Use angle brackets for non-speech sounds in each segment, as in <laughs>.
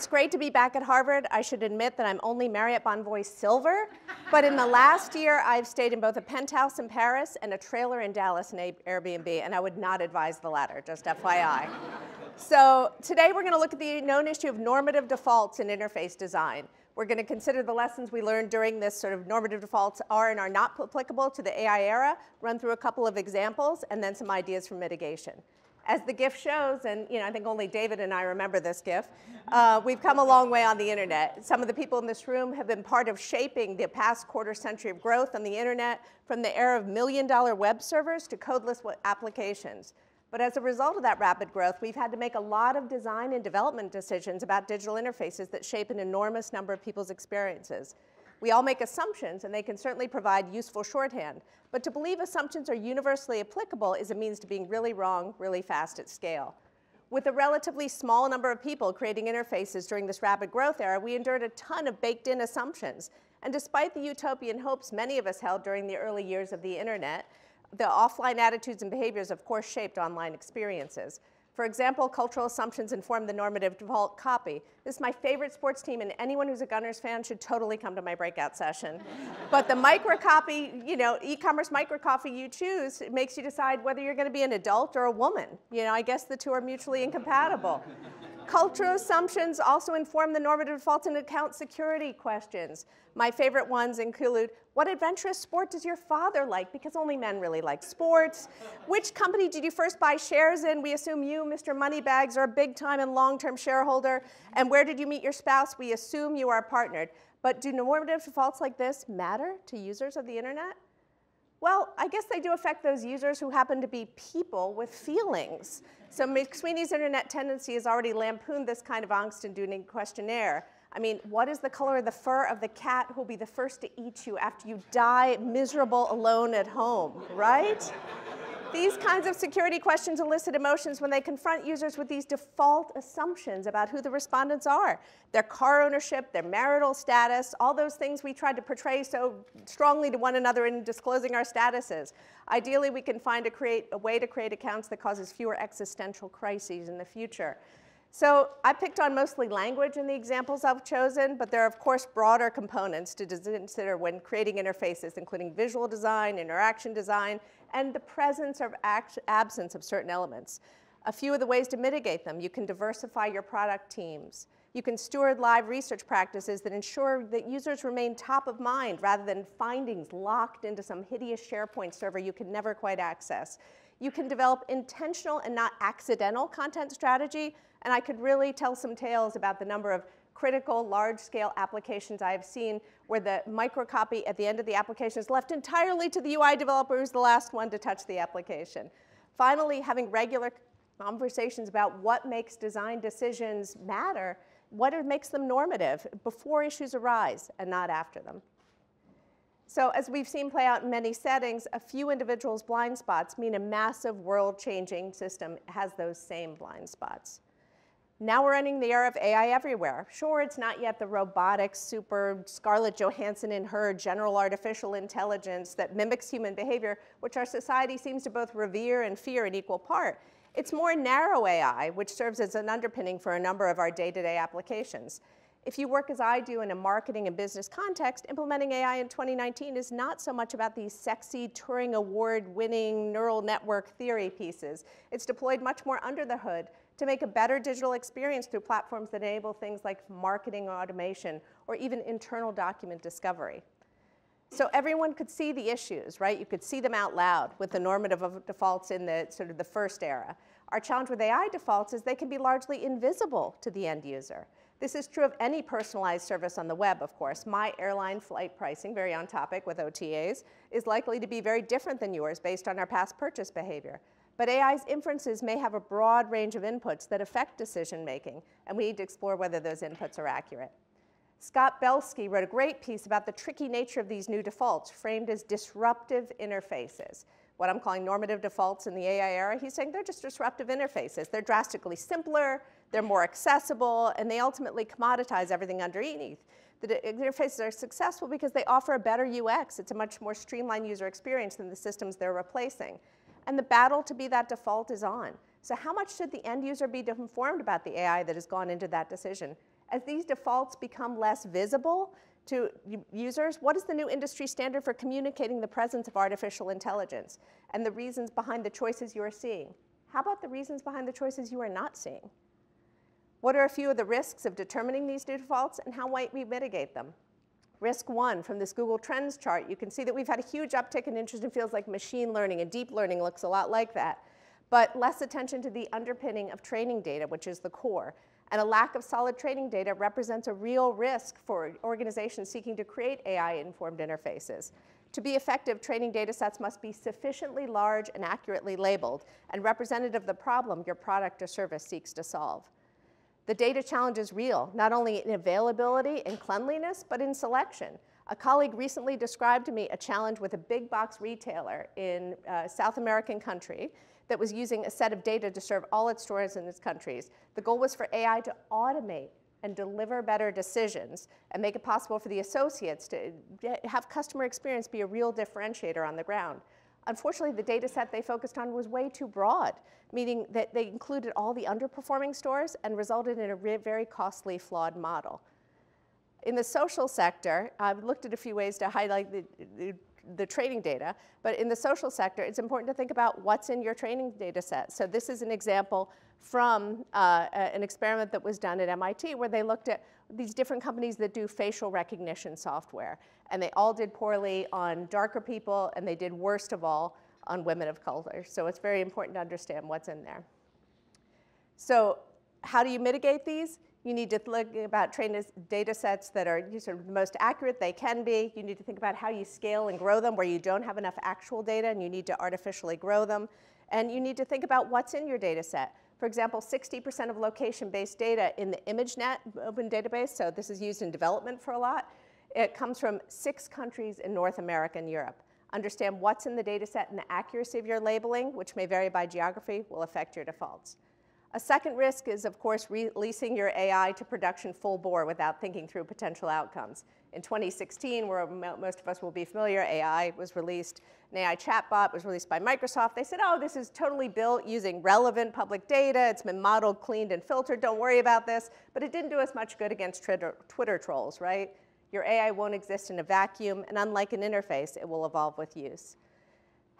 it's great to be back at Harvard. I should admit that I'm only Marriott Bonvoy Silver, but in the last year, I've stayed in both a penthouse in Paris and a trailer in Dallas in Airbnb, and I would not advise the latter, just FYI. so today we're gonna look at the known issue of normative defaults in interface design. We're going to consider the lessons we learned during this sort of normative defaults are and are not applicable to the AI era, run through a couple of examples, and then some ideas for mitigation as the GIF shows, and you know, I think only David and I remember this GIF, uh, we've come a long way on the internet. Some of the people in this room have been part of shaping the past quarter century of growth on the internet from the era of million dollar web servers to codeless applications. But as a result of that rapid growth, we've had to make a lot of design and development decisions about digital interfaces that shape an enormous number of people's experiences. We all make assumptions, and they can certainly provide useful shorthand. But to believe assumptions are universally applicable is a means to being really wrong, really fast at scale. With a relatively small number of people creating interfaces during this rapid growth era, we endured a ton of baked in assumptions. And despite the utopian hopes many of us held during the early years of the internet, the offline attitudes and behaviors, of course, shaped online experiences. For example, cultural assumptions inform the normative default copy. This is my favorite sports team, and anyone who's a Gunners fan should totally come to my breakout session. <laughs> but the microcopy, you know, e-commerce microcopy you choose makes you decide whether you're going to be an adult or a woman. You know, I guess the two are mutually incompatible. <laughs> Cultural assumptions also inform the normative default and account security questions. My favorite ones include, what adventurous sport does your father like? Because only men really like sports. Which company did you first buy shares in? We assume you, Mr. Moneybags, are a big time and long-term shareholder. And where did you meet your spouse? We assume you are partnered. But do normative defaults like this matter to users of the internet? Well, I guess they do affect those users who happen to be people with feelings. So McSweeney's internet tendency has already lampooned this kind of angst inducing questionnaire. I mean, what is the color of the fur of the cat who'll be the first to eat you after you die miserable alone at home, right? These kinds of security questions elicit emotions when they confront users with these default assumptions about who the respondents are their car ownership, their marital status, all those things we tried to portray so strongly to one another in disclosing our statuses. Ideally, we can find a, create, a way to create accounts that causes fewer existential crises in the future. So I picked on mostly language in the examples I've chosen, but there are of course broader components to consider when creating interfaces, including visual design, interaction design, and the presence or absence of certain elements. A few of the ways to mitigate them, you can diversify your product teams. You can steward live research practices that ensure that users remain top of mind rather than findings locked into some hideous SharePoint server you can never quite access. You can develop intentional and not accidental content strategy, and I could really tell some tales about the number of critical large-scale applications I have seen where the microcopy at the end of the application is left entirely to the UI developer who's the last one to touch the application. Finally, having regular conversations about what makes design decisions matter what makes them normative before issues arise and not after them. So as we've seen play out in many settings, a few individuals' blind spots mean a massive world-changing system has those same blind spots. Now we're entering the era of AI everywhere. Sure, it's not yet the robotic super Scarlett Johansson and her general artificial intelligence that mimics human behavior, which our society seems to both revere and fear in equal part. It's more narrow AI, which serves as an underpinning for a number of our day-to-day -day applications. If you work as I do in a marketing and business context, implementing AI in 2019 is not so much about these sexy Turing Award-winning neural network theory pieces. It's deployed much more under the hood to make a better digital experience through platforms that enable things like marketing automation or even internal document discovery. So everyone could see the issues, right? You could see them out loud with the normative of defaults in the sort of the first era. Our challenge with AI defaults is they can be largely invisible to the end user. This is true of any personalized service on the web, of course. My airline flight pricing, very on topic with OTAs, is likely to be very different than yours based on our past purchase behavior. But AI's inferences may have a broad range of inputs that affect decision making, and we need to explore whether those inputs are accurate. Scott Belsky wrote a great piece about the tricky nature of these new defaults, framed as disruptive interfaces. What I'm calling normative defaults in the AI era, he's saying they're just disruptive interfaces. They're drastically simpler, they're more accessible, and they ultimately commoditize everything underneath. The interfaces are successful because they offer a better UX. It's a much more streamlined user experience than the systems they're replacing. And the battle to be that default is on. So how much should the end user be informed about the AI that has gone into that decision as these defaults become less visible to users, what is the new industry standard for communicating the presence of artificial intelligence and the reasons behind the choices you are seeing? How about the reasons behind the choices you are not seeing? What are a few of the risks of determining these defaults and how might we mitigate them? Risk one from this Google Trends chart, you can see that we've had a huge uptick in interest in fields like machine learning and deep learning looks a lot like that, but less attention to the underpinning of training data, which is the core and a lack of solid training data represents a real risk for organizations seeking to create AI-informed interfaces. To be effective, training data sets must be sufficiently large and accurately labeled and representative of the problem your product or service seeks to solve. The data challenge is real, not only in availability and cleanliness, but in selection. A colleague recently described to me a challenge with a big box retailer in a uh, South American country that was using a set of data to serve all its stores in its countries. The goal was for AI to automate and deliver better decisions and make it possible for the associates to have customer experience be a real differentiator on the ground. Unfortunately, the data set they focused on was way too broad, meaning that they included all the underperforming stores and resulted in a very costly, flawed model. In the social sector, I've looked at a few ways to highlight the, the the training data, but in the social sector, it's important to think about what's in your training data set. So this is an example from uh, an experiment that was done at MIT where they looked at these different companies that do facial recognition software. And they all did poorly on darker people, and they did worst of all on women of color. So it's very important to understand what's in there. So how do you mitigate these? You need to think about training data sets that are sort of the most accurate they can be. You need to think about how you scale and grow them where you don't have enough actual data and you need to artificially grow them. And you need to think about what's in your data set. For example, 60% of location-based data in the ImageNet open database, so this is used in development for a lot, it comes from six countries in North America and Europe. Understand what's in the data set and the accuracy of your labeling, which may vary by geography, will affect your defaults. A second risk is, of course, releasing your AI to production full bore without thinking through potential outcomes. In 2016, where most of us will be familiar, AI was released, an AI chatbot was released by Microsoft. They said, oh, this is totally built using relevant public data. It's been modeled, cleaned, and filtered. Don't worry about this. But it didn't do us much good against Twitter, Twitter trolls, right? Your AI won't exist in a vacuum, and unlike an interface, it will evolve with use.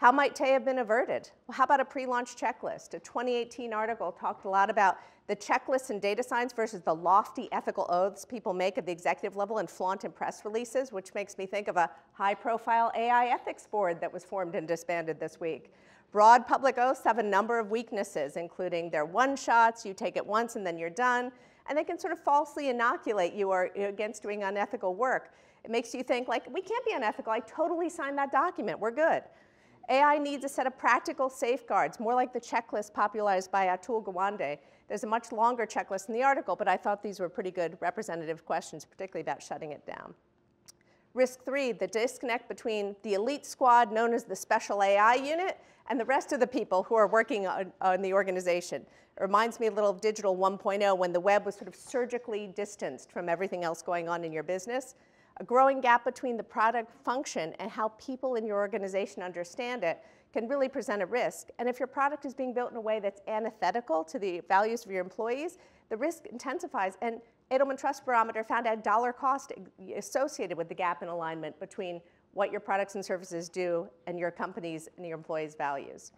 How might Tay have been averted? Well, how about a pre-launch checklist? A 2018 article talked a lot about the checklists and data science versus the lofty ethical oaths people make at the executive level and flaunt in press releases, which makes me think of a high-profile AI ethics board that was formed and disbanded this week. Broad public oaths have a number of weaknesses, including they're one-shots, you take it once and then you're done, and they can sort of falsely inoculate you or, against doing unethical work. It makes you think, like, we can't be unethical. I totally signed that document. We're good. AI needs a set of practical safeguards, more like the checklist popularized by Atul Gawande. There's a much longer checklist in the article, but I thought these were pretty good representative questions, particularly about shutting it down. Risk three, the disconnect between the elite squad known as the special AI unit and the rest of the people who are working on, on the organization. It reminds me a little of digital 1.0 when the web was sort of surgically distanced from everything else going on in your business. A growing gap between the product function and how people in your organization understand it can really present a risk. And if your product is being built in a way that's antithetical to the values of your employees, the risk intensifies. And Edelman Trust Barometer found a dollar cost associated with the gap in alignment between what your products and services do and your company's and your employees' values.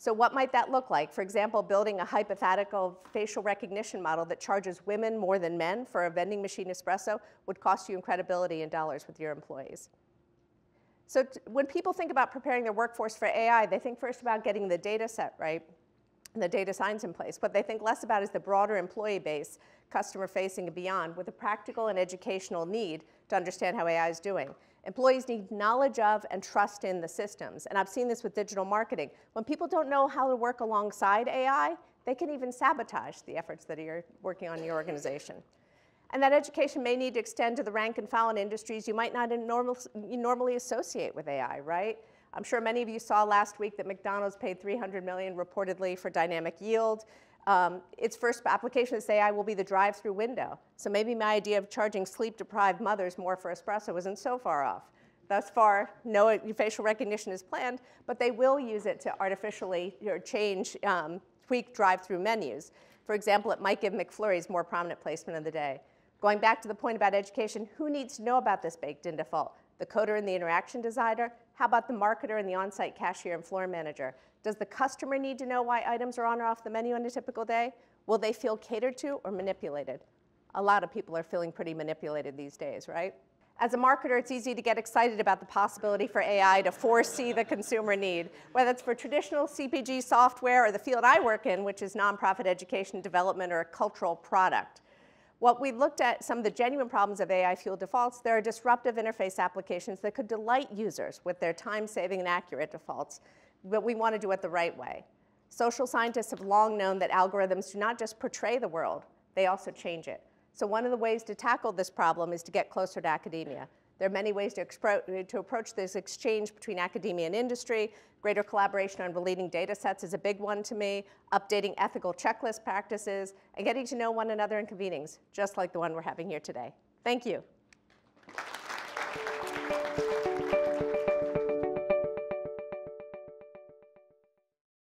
So what might that look like? For example, building a hypothetical facial recognition model that charges women more than men for a vending machine espresso would cost you in credibility in dollars with your employees. So when people think about preparing their workforce for AI, they think first about getting the data set right and the data science in place. What they think less about is the broader employee base, customer facing and beyond, with a practical and educational need to understand how AI is doing. Employees need knowledge of and trust in the systems. And I've seen this with digital marketing. When people don't know how to work alongside AI, they can even sabotage the efforts that you are working on your organization. And that education may need to extend to the rank and file in industries you might not normal, normally associate with AI, right? I'm sure many of you saw last week that McDonald's paid 300 million reportedly for dynamic yield. Um, its first application is say, I will be the drive-through window. So maybe my idea of charging sleep-deprived mothers more for espresso isn't so far off. Thus far, no facial recognition is planned, but they will use it to artificially you know, change, um, tweak drive-through menus. For example, it might give McFlurries more prominent placement of the day. Going back to the point about education, who needs to know about this baked-in default? the coder and the interaction designer? How about the marketer and the on-site cashier and floor manager? Does the customer need to know why items are on or off the menu on a typical day? Will they feel catered to or manipulated? A lot of people are feeling pretty manipulated these days, right? As a marketer, it's easy to get excited about the possibility for AI to foresee the consumer need, whether it's for traditional CPG software or the field I work in, which is nonprofit education development or a cultural product. What we looked at some of the genuine problems of AI fuel defaults, there are disruptive interface applications that could delight users with their time-saving and accurate defaults, but we want to do it the right way. Social scientists have long known that algorithms do not just portray the world, they also change it. So one of the ways to tackle this problem is to get closer to academia. There are many ways to, to approach this exchange between academia and industry. Greater collaboration on releasing data sets is a big one to me. Updating ethical checklist practices and getting to know one another in convenings, just like the one we're having here today. Thank you.